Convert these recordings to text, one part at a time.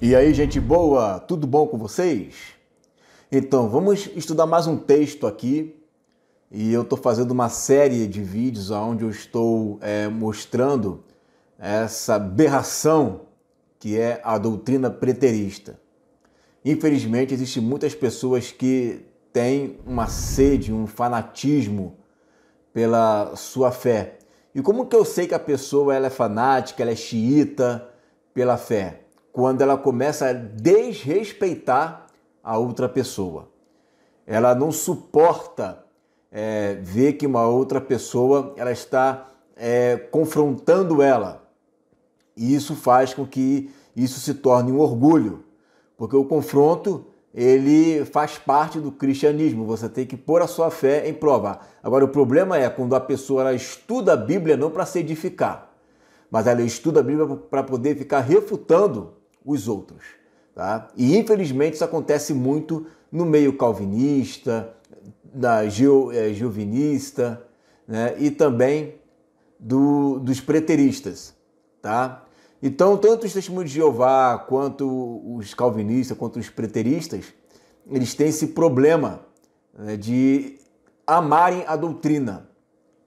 E aí, gente boa, tudo bom com vocês? Então, vamos estudar mais um texto aqui. E eu estou fazendo uma série de vídeos onde eu estou é, mostrando essa berração que é a doutrina preterista. Infelizmente, existem muitas pessoas que têm uma sede, um fanatismo pela sua fé. E como que eu sei que a pessoa ela é fanática, ela é xiita pela fé? quando ela começa a desrespeitar a outra pessoa. Ela não suporta é, ver que uma outra pessoa ela está é, confrontando ela. E isso faz com que isso se torne um orgulho, porque o confronto ele faz parte do cristianismo. Você tem que pôr a sua fé em prova. Agora o problema é quando a pessoa ela estuda a Bíblia não para se edificar, mas ela estuda a Bíblia para poder ficar refutando os outros. Tá? E infelizmente isso acontece muito no meio calvinista, da geo, é, né? e também do, dos preteristas. Tá? Então, tanto os testemunhos de Jeová, quanto os calvinistas, quanto os preteristas, eles têm esse problema né, de amarem a doutrina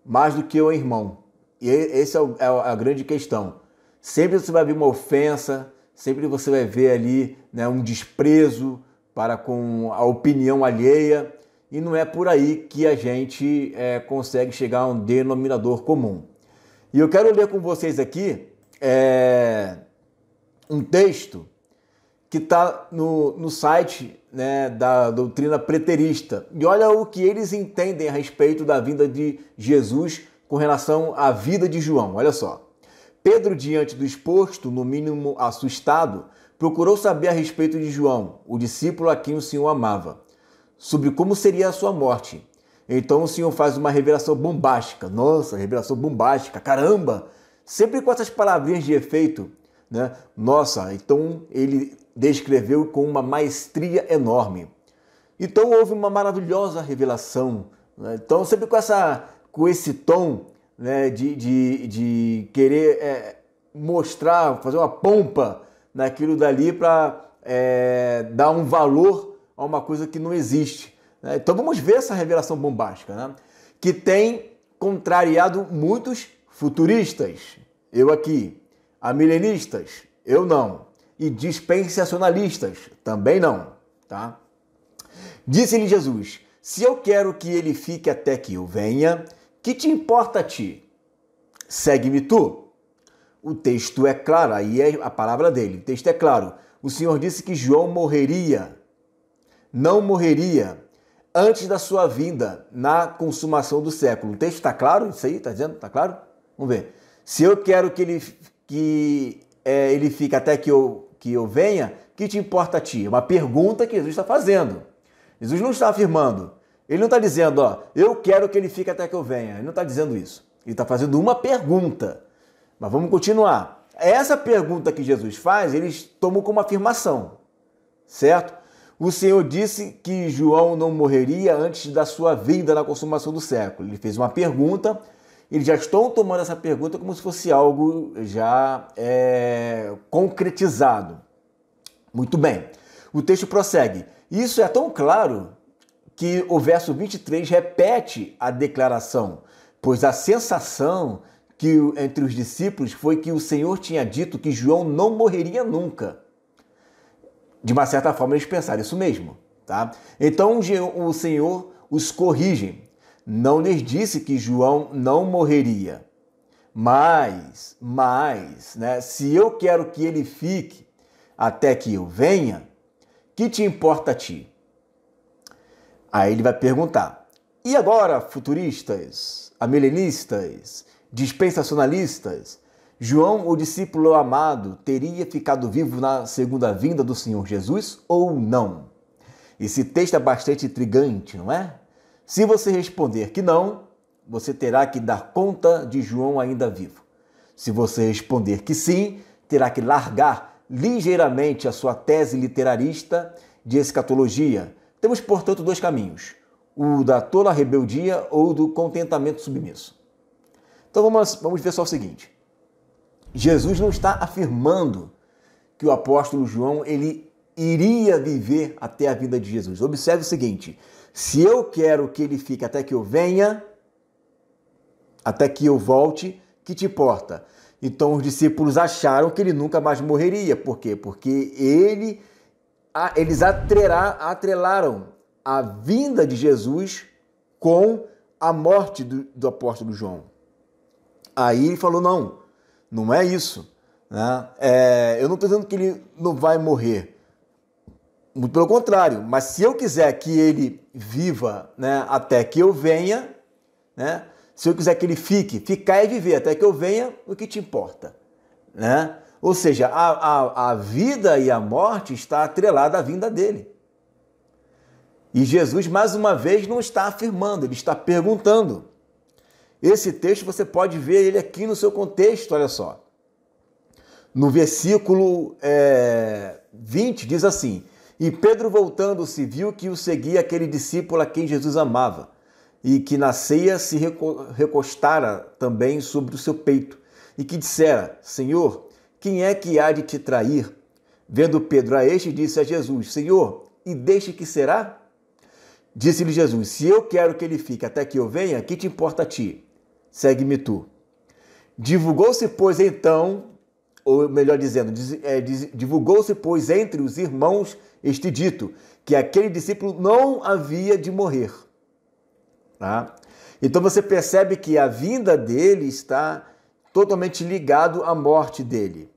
mais do que o irmão. E essa é, é, é a grande questão. Sempre você vai ver uma ofensa, sempre você vai ver ali né, um desprezo para com a opinião alheia e não é por aí que a gente é, consegue chegar a um denominador comum. E eu quero ler com vocês aqui é, um texto que está no, no site né, da doutrina preterista. E olha o que eles entendem a respeito da vinda de Jesus com relação à vida de João. Olha só. Pedro, diante do exposto, no mínimo assustado, procurou saber a respeito de João, o discípulo a quem o Senhor amava, sobre como seria a sua morte. Então o Senhor faz uma revelação bombástica. Nossa, revelação bombástica, caramba! Sempre com essas palavrinhas de efeito, né? Nossa, então ele descreveu com uma maestria enorme. Então houve uma maravilhosa revelação. Né? Então sempre com essa, com esse tom né, de, de, de querer é, mostrar, fazer uma pompa naquilo dali para é, dar um valor a uma coisa que não existe. Né? Então vamos ver essa revelação bombástica, né? que tem contrariado muitos futuristas, eu aqui, a milenistas, eu não, e dispensacionalistas, também não. Tá? Disse-lhe Jesus: Se eu quero que ele fique até que eu venha, que te importa a ti? Segue-me tu. O texto é claro, aí é a palavra dele. O texto é claro. O Senhor disse que João morreria. Não morreria antes da sua vinda, na consumação do século. O texto está claro? Isso aí está dizendo? Está claro? Vamos ver. Se eu quero que ele, que, é, ele fique até que eu, que eu venha, que te importa a ti? É uma pergunta que Jesus está fazendo. Jesus não está afirmando. Ele não está dizendo, ó, eu quero que ele fique até que eu venha. Ele não está dizendo isso. Ele está fazendo uma pergunta. Mas vamos continuar. Essa pergunta que Jesus faz, eles tomam como afirmação, certo? O Senhor disse que João não morreria antes da sua vinda na consumação do século. Ele fez uma pergunta, eles já estão tomando essa pergunta como se fosse algo já é, concretizado. Muito bem. O texto prossegue. Isso é tão claro que o verso 23 repete a declaração, pois a sensação que entre os discípulos foi que o Senhor tinha dito que João não morreria nunca. De uma certa forma, eles pensaram isso mesmo. Tá? Então o Senhor os corrige. Não lhes disse que João não morreria. Mas, mas, né, se eu quero que ele fique até que eu venha, que te importa a ti? Aí ele vai perguntar: e agora, futuristas, amilenistas, dispensacionalistas, João, o discípulo amado, teria ficado vivo na segunda vinda do Senhor Jesus ou não? Esse texto é bastante intrigante, não é? Se você responder que não, você terá que dar conta de João ainda vivo. Se você responder que sim, terá que largar ligeiramente a sua tese literarista de escatologia temos, portanto, dois caminhos: o da tola rebeldia ou do contentamento submisso. Então vamos, vamos ver só o seguinte: Jesus não está afirmando que o apóstolo João ele iria viver até a vinda de Jesus. Observe o seguinte: se eu quero que ele fique até que eu venha, até que eu volte, que te importa? Então os discípulos acharam que ele nunca mais morreria. Por quê? Porque ele eles atrelaram a vinda de Jesus com a morte do, do apóstolo João. Aí ele falou: não, não é isso. Né? É, eu não estou dizendo que ele não vai morrer. Muito pelo contrário, mas se eu quiser que ele viva né, até que eu venha, né, se eu quiser que ele fique, ficar e viver até que eu venha, o que te importa? Né? Ou seja, a, a, a vida e a morte está atrelada à vinda dele. E Jesus, mais uma vez, não está afirmando, ele está perguntando. Esse texto você pode ver ele aqui no seu contexto, olha só. No versículo é, 20 diz assim: E Pedro, voltando-se, viu que o seguia aquele discípulo a quem Jesus amava, e que na ceia se recostara também sobre o seu peito, e que dissera: Senhor, quem é que há de te trair? Vendo Pedro a este, disse a Jesus: Senhor, e deixe que será? Disse-lhe Jesus: Se eu quero que ele fique até que eu venha, que te importa a ti? Segue-me tu. Divulgou-se, pois, então, ou melhor dizendo, é, divulgou-se, pois, entre os irmãos este dito, que aquele discípulo não havia de morrer. Tá? Então você percebe que a vinda dele está totalmente ligado à morte dele,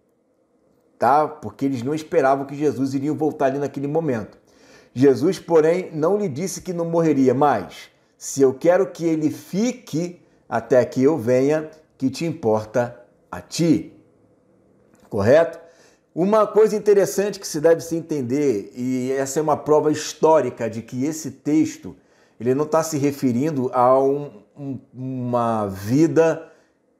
tá? Porque eles não esperavam que Jesus iria voltar ali naquele momento. Jesus, porém, não lhe disse que não morreria mais. Se eu quero que ele fique até que eu venha, que te importa a ti. Correto? Uma coisa interessante que se deve se entender, e essa é uma prova histórica de que esse texto ele não está se referindo a um, um, uma vida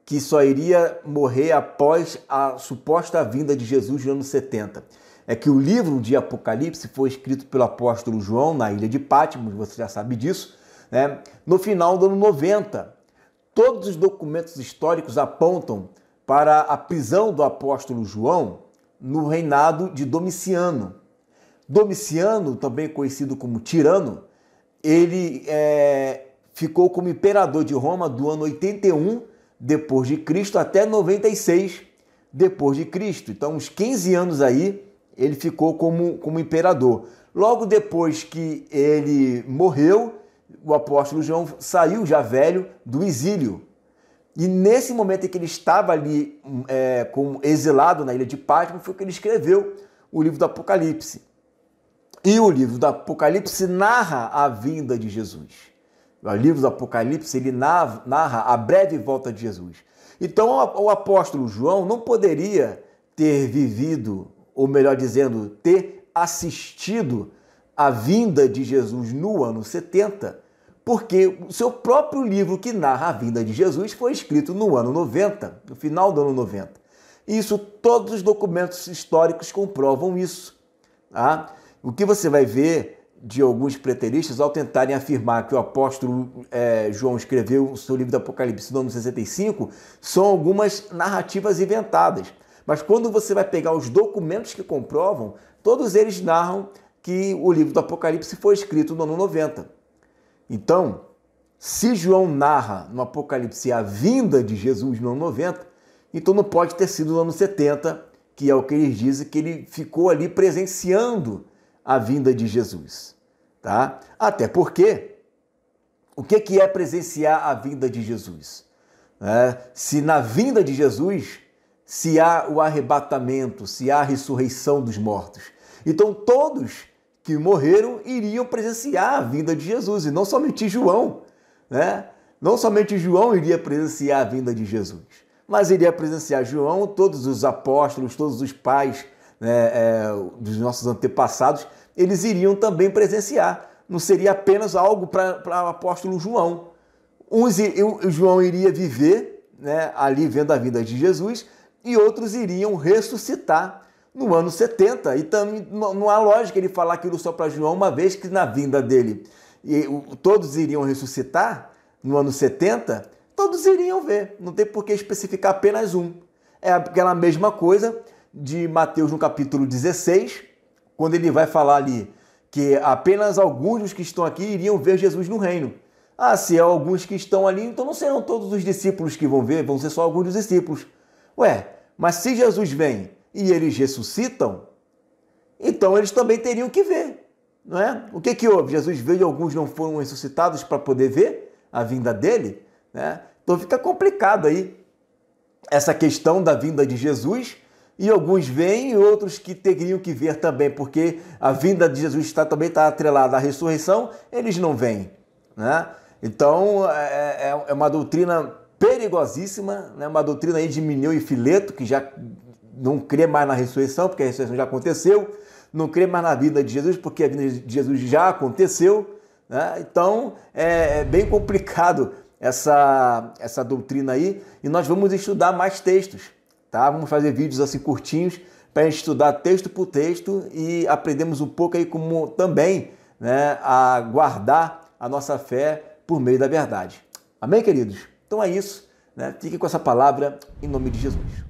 que só iria morrer após a suposta vinda de Jesus no ano 70. É que o livro de Apocalipse foi escrito pelo apóstolo João na ilha de Patmos, você já sabe disso, né? no final do ano 90. Todos os documentos históricos apontam para a prisão do apóstolo João no reinado de Domiciano. Domiciano, também conhecido como Tirano, ele é, ficou como imperador de Roma do ano 81 depois de Cristo até 96 depois de Cristo. Então, uns 15 anos aí, ele ficou como, como imperador. Logo depois que ele morreu, o apóstolo João saiu já velho do exílio. E nesse momento em que ele estava ali hum, é, como exilado na ilha de Patmos, foi que ele escreveu o livro do Apocalipse. E o livro do Apocalipse narra a vinda de Jesus. O livro do Apocalipse ele narra a breve volta de Jesus. Então o apóstolo João não poderia ter vivido, ou melhor dizendo, ter assistido a vinda de Jesus no ano 70, porque o seu próprio livro que narra a vinda de Jesus foi escrito no ano 90, no final do ano 90. Isso todos os documentos históricos comprovam isso. Tá? O que você vai ver de alguns preteristas ao tentarem afirmar que o apóstolo é, João escreveu o seu livro do Apocalipse no ano 65 são algumas narrativas inventadas. Mas quando você vai pegar os documentos que comprovam, todos eles narram que o livro do Apocalipse foi escrito no ano 90. Então, se João narra no Apocalipse a vinda de Jesus no ano 90, então não pode ter sido no ano 70, que é o que eles dizem que ele ficou ali presenciando a vinda de Jesus, tá? Até porque o que que é presenciar a vinda de Jesus? É, se na vinda de Jesus se há o arrebatamento, se há a ressurreição dos mortos, então todos que morreram iriam presenciar a vinda de Jesus e não somente João, né? Não somente João iria presenciar a vinda de Jesus, mas iria presenciar João, todos os apóstolos, todos os pais, né, é, dos nossos antepassados, eles iriam também presenciar. Não seria apenas algo para o apóstolo João. Uns, o João iria viver né, ali vendo a vinda de Jesus e outros iriam ressuscitar no ano 70. E também não há lógica ele falar aquilo só para João, uma vez que na vinda dele e, todos iriam ressuscitar no ano 70, todos iriam ver. Não tem por que especificar apenas um. É aquela mesma coisa de Mateus no capítulo 16, quando ele vai falar ali que apenas alguns dos que estão aqui iriam ver Jesus no reino. Ah, se é alguns que estão ali, então não serão todos os discípulos que vão ver, vão ser só alguns dos discípulos. Ué, mas se Jesus vem e eles ressuscitam, então eles também teriam que ver, não é? O que que houve? Jesus veio e alguns não foram ressuscitados para poder ver a vinda dele, né? Então fica complicado aí essa questão da vinda de Jesus e alguns veem e outros que teriam que ver também, porque a vinda de Jesus está, também está atrelada à ressurreição, eles não veem. Né? Então é, é, é uma doutrina perigosíssima, né? uma doutrina aí de Mineu e Fileto, que já não crê mais na ressurreição, porque a ressurreição já aconteceu, não crê mais na vida de Jesus, porque a vida de Jesus já aconteceu. Né? Então é, é bem complicado essa, essa doutrina aí, e nós vamos estudar mais textos Tá? Vamos fazer vídeos assim curtinhos para a gente estudar texto por texto e aprendemos um pouco aí como também né, a guardar a nossa fé por meio da verdade. Amém, queridos? Então é isso. Né? com essa palavra em nome de Jesus.